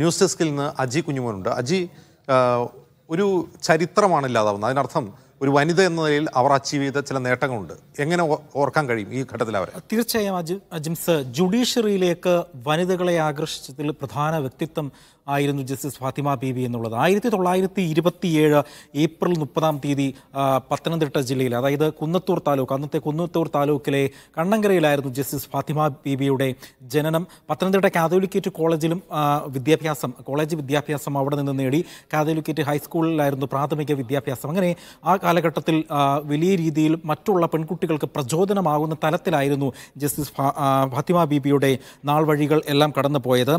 news ഡെസ്കിൽ നിന്ന് അജി കുഞ്ഞുമോനുണ്ട് അജി ഒരു ചരിത്രമാണ് ഇല്ലാതാവുന്നത് അതിനർത്ഥം ഒരു വനിത എന്ന നിലയിൽ അവർ അച്ചീവ് ചെയ്ത ചില നേട്ടങ്ങളുണ്ട് എങ്ങനെ ഓർക്കാൻ കഴിയും ഈ ഘട്ടത്തിൽ അവരെ തീർച്ചയായും അജിംസ് ജുഡീഷ്യറിയിലേക്ക് വനിതകളെ ആകർഷിച്ചതിൽ പ്രധാന വ്യക്തിത്വം ആയിരുന്നു ജസ്റ്റിസ് ഫാത്തിമ ബി എന്നുള്ളത് ആയിരത്തി തൊള്ളായിരത്തി ഏഴ് ഏപ്രിൽ മുപ്പതാം തീയതി പത്തനംതിട്ട ജില്ലയിൽ അതായത് കുന്നത്തൂർ താലൂക്ക് അന്നത്തെ കുന്നത്തൂർ താലൂക്കിലെ കണ്ണങ്കരയിലായിരുന്നു ജസ്റ്റിസ് ഫാത്തിമ ബിയുടെ ജനനം പത്തനംതിട്ട കാതോലിക്കേറ്റ് കോളേജിലും വിദ്യാഭ്യാസം കോളേജ് വിദ്യാഭ്യാസം അവിടെ നിന്ന് നേടി കാതോലിക്കേറ്റ് ഹൈസ്കൂളിലായിരുന്നു പ്രാഥമിക വിദ്യാഭ്യാസം അങ്ങനെ ആ കാലഘട്ടത്തിൽ വലിയ രീതിയിൽ മറ്റുള്ള പെൺകുട്ടികൾക്ക് പ്രചോദനമാകുന്ന തലത്തിലായിരുന്നു ജസ്റ്റിസ് ഫാത്തിമ ബീബിയുടെ നാൾ വഴികൾ എല്ലാം കടന്നുപോയത്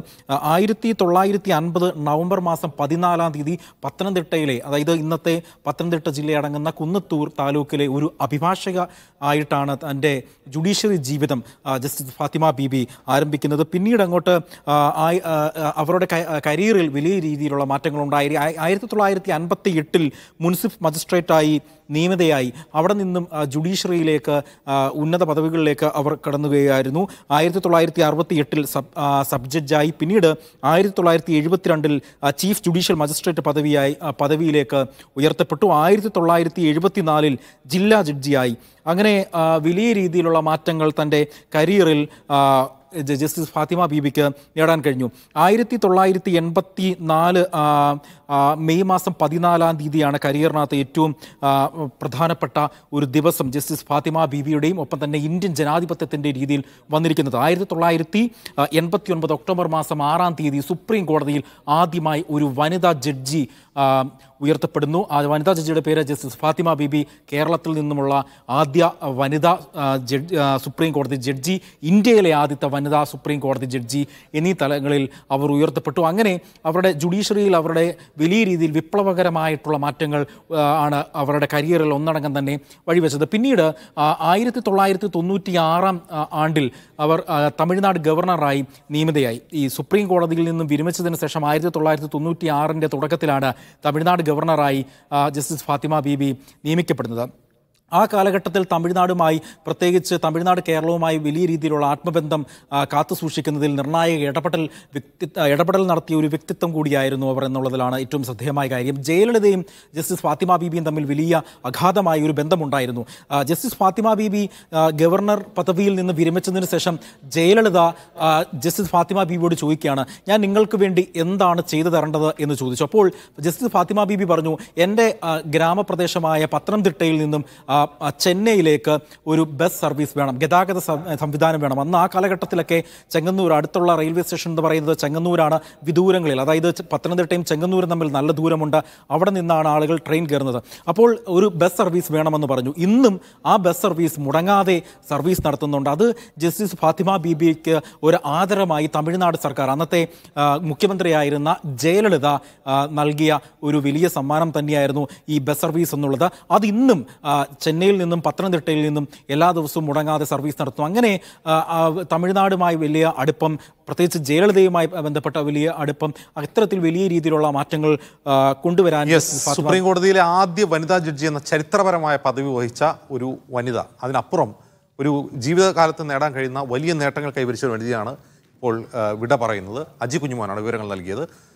ആയിരത്തി തൊള്ളായിരത്തി അൻപത് നവംബർ മാസം പതിനാലാം തീയതി പത്തനംതിട്ടയിലെ അതായത് ഇന്നത്തെ പത്തനംതിട്ട ജില്ലയടങ്ങുന്ന കുന്നത്തൂർ താലൂക്കിലെ ഒരു അഭിഭാഷക ആയിട്ടാണ് തൻ്റെ ജുഡീഷ്യറി ജീവിതം ജസ്റ്റിസ് ഫാത്തിമ ബീബി ആരംഭിക്കുന്നത് പിന്നീട് അങ്ങോട്ട് അവരുടെ കരിയറിൽ വലിയ രീതിയിലുള്ള മാറ്റങ്ങളുണ്ടായി ആയിരത്തി തൊള്ളായിരത്തി അൻപത്തി എട്ടിൽ മുനിസിഫ് മജിസ്ട്രേറ്റായി നിയമിതയായി അവിടെ നിന്നും ജുഡീഷ്യറിയിലേക്ക് ഉന്നത പദവികളിലേക്ക് അവർ കടന്നുകയായിരുന്നു ആയിരത്തി തൊള്ളായിരത്തി അറുപത്തി എട്ടിൽ സബ് സബ് ജഡ്ജായി പിന്നീട് ആയിരത്തി തൊള്ളായിരത്തി എഴുപത്തിരണ്ടിൽ ചീഫ് ജുഡീഷ്യൽ മജിസ്ട്രേറ്റ് പദവിയായി പദവിയിലേക്ക് ഉയർത്തപ്പെട്ടു ആയിരത്തി തൊള്ളായിരത്തി എഴുപത്തിനാലിൽ ജില്ലാ ജഡ്ജിയായി അങ്ങനെ വലിയ രീതിയിലുള്ള മാറ്റങ്ങൾ തൻ്റെ കരിയറിൽ ജസ്റ്റിസ് ഫാത്തിമ ബീബിക്ക് നേടാൻ കഴിഞ്ഞു ആയിരത്തി തൊള്ളായിരത്തി എൺപത്തി നാല് മെയ് മാസം പതിനാലാം തീയതിയാണ് കരിയറിനകത്ത് ഏറ്റവും പ്രധാനപ്പെട്ട ഒരു ദിവസം ജസ്റ്റിസ് ഫാത്തിമ ബീബിയുടെയും ഒപ്പം തന്നെ ഇന്ത്യൻ ജനാധിപത്യത്തിൻ്റെ രീതിയിൽ വന്നിരിക്കുന്നത് ആയിരത്തി തൊള്ളായിരത്തി എൺപത്തി ഒൻപത് ഒക്ടോബർ മാസം ആറാം തീയതി സുപ്രീം കോടതിയിൽ ആദ്യമായി ഒരു വനിതാ ജഡ്ജി ഉയർത്തപ്പെടുന്നു ആ വനിതാ ജഡ്ജിയുടെ പേര് ജസ്റ്റിസ് ഫാത്തിമ ബീബി കേരളത്തിൽ നിന്നുമുള്ള ആദ്യ വനിതാ സുപ്രീം കോടതി ജഡ്ജി ഇന്ത്യയിലെ ആദ്യത്തെ വനിതാ സുപ്രീം കോടതി ജഡ്ജി എന്നീ തലങ്ങളിൽ അവർ ഉയർത്തപ്പെട്ടു അങ്ങനെ അവരുടെ ജുഡീഷ്യറിയിൽ അവരുടെ വലിയ രീതിയിൽ വിപ്ലവകരമായിട്ടുള്ള മാറ്റങ്ങൾ ആണ് അവരുടെ കരിയറിൽ ഒന്നടങ്കം തന്നെ വഴിവെച്ചത് പിന്നീട് ആയിരത്തി തൊള്ളായിരത്തി തൊണ്ണൂറ്റി ആറാം ആണ്ടിൽ അവർ തമിഴ്നാട് ഗവർണറായി നിയമിതയായി ഈ സുപ്രീം കോടതിയിൽ നിന്നും വിരമിച്ചതിന് ശേഷം ആയിരത്തി തൊള്ളായിരത്തി തൊണ്ണൂറ്റി ആറിൻ്റെ തുടക്കത്തിലാണ് തമിഴ്നാട് ഗവർണറായി ജസ്റ്റിസ് ഫാത്തിമ ബീബി നിയമിക്കപ്പെടുന്നത് ആ കാലഘട്ടത്തിൽ തമിഴ്നാടുമായി പ്രത്യേകിച്ച് തമിഴ്നാട് കേരളവുമായി വലിയ രീതിയിലുള്ള ആത്മബന്ധം കാത്തു സൂക്ഷിക്കുന്നതിൽ നിർണായക ഇടപെടൽ വ്യക്തി ഇടപെടൽ നടത്തിയ ഒരു വ്യക്തിത്വം കൂടിയായിരുന്നു അവർ എന്നുള്ളതിലാണ് ഏറ്റവും ശ്രദ്ധേയമായ കാര്യം ജയലളിതയും ജസ്റ്റിസ് ഫാത്തിമ ബീബിയും തമ്മിൽ വലിയ അഗാധമായ ഒരു ബന്ധമുണ്ടായിരുന്നു ജസ്റ്റിസ് ഫാത്തിമ ബീബി ഗവർണർ പദവിയിൽ നിന്ന് വിരമിച്ചതിന് ശേഷം ജയലളിത ജസ്റ്റിസ് ഫാത്തിമ ബീബിയോട് ചോദിക്കുകയാണ് ഞാൻ നിങ്ങൾക്ക് വേണ്ടി എന്താണ് ചെയ്തു തരേണ്ടത് എന്ന് ചോദിച്ചു അപ്പോൾ ജസ്റ്റിസ് ഫാത്തിമ ബീബി പറഞ്ഞു എൻ്റെ ഗ്രാമപ്രദേശമായ പത്തനംതിട്ടയിൽ നിന്നും ചെന്നൈയിലേക്ക് ഒരു ബസ് സർവീസ് വേണം ഗതാഗത സംവിധാനം വേണം അന്ന് ആ കാലഘട്ടത്തിലൊക്കെ ചെങ്ങന്നൂർ അടുത്തുള്ള റെയിൽവേ സ്റ്റേഷൻ എന്ന് പറയുന്നത് ചെങ്ങന്നൂരാണ് വിദൂരങ്ങളിൽ അതായത് പത്തനംതിട്ടയും ചെങ്ങന്നൂരും തമ്മിൽ നല്ല ദൂരമുണ്ട് അവിടെ നിന്നാണ് ആളുകൾ ട്രെയിൻ കയറുന്നത് അപ്പോൾ ഒരു ബസ് സർവീസ് വേണമെന്ന് പറഞ്ഞു ഇന്നും ആ ബസ് സർവീസ് മുടങ്ങാതെ സർവീസ് നടത്തുന്നുണ്ട് അത് ജസ്റ്റിസ് ഫാത്തിമ ബിബിക്ക് ഒരു ആദരമായി തമിഴ്നാട് സർക്കാർ അന്നത്തെ മുഖ്യമന്ത്രിയായിരുന്ന ജയലളിത നൽകിയ ഒരു വലിയ സമ്മാനം തന്നെയായിരുന്നു ഈ ബസ് സർവീസ് എന്നുള്ളത് അത് ഇന്നും ചെന്നൈയിൽ നിന്നും പത്തനംതിട്ടയിൽ നിന്നും എല്ലാ ദിവസവും മുടങ്ങാതെ സർവീസ് നടത്തും അങ്ങനെ തമിഴ്നാടുമായി വലിയ അടുപ്പം പ്രത്യേകിച്ച് ജയലളിതയുമായി ബന്ധപ്പെട്ട വലിയ അടുപ്പം അത്തരത്തിൽ വലിയ രീതിയിലുള്ള മാറ്റങ്ങൾ കൊണ്ടുവരാൻ സുപ്രീം കോടതിയിലെ ആദ്യ വനിതാ ജഡ്ജി എന്ന ചരിത്രപരമായ പദവി വഹിച്ച ഒരു വനിത അതിനപ്പുറം ഒരു ജീവിതകാലത്ത് നേടാൻ കഴിയുന്ന വലിയ നേട്ടങ്ങൾ കൈവരിച്ച ഒരു വനിതയാണ് ഇപ്പോൾ വിട പറയുന്നത് അജി കുഞ്ഞുമോനാണ് വിവരങ്ങൾ നൽകിയത്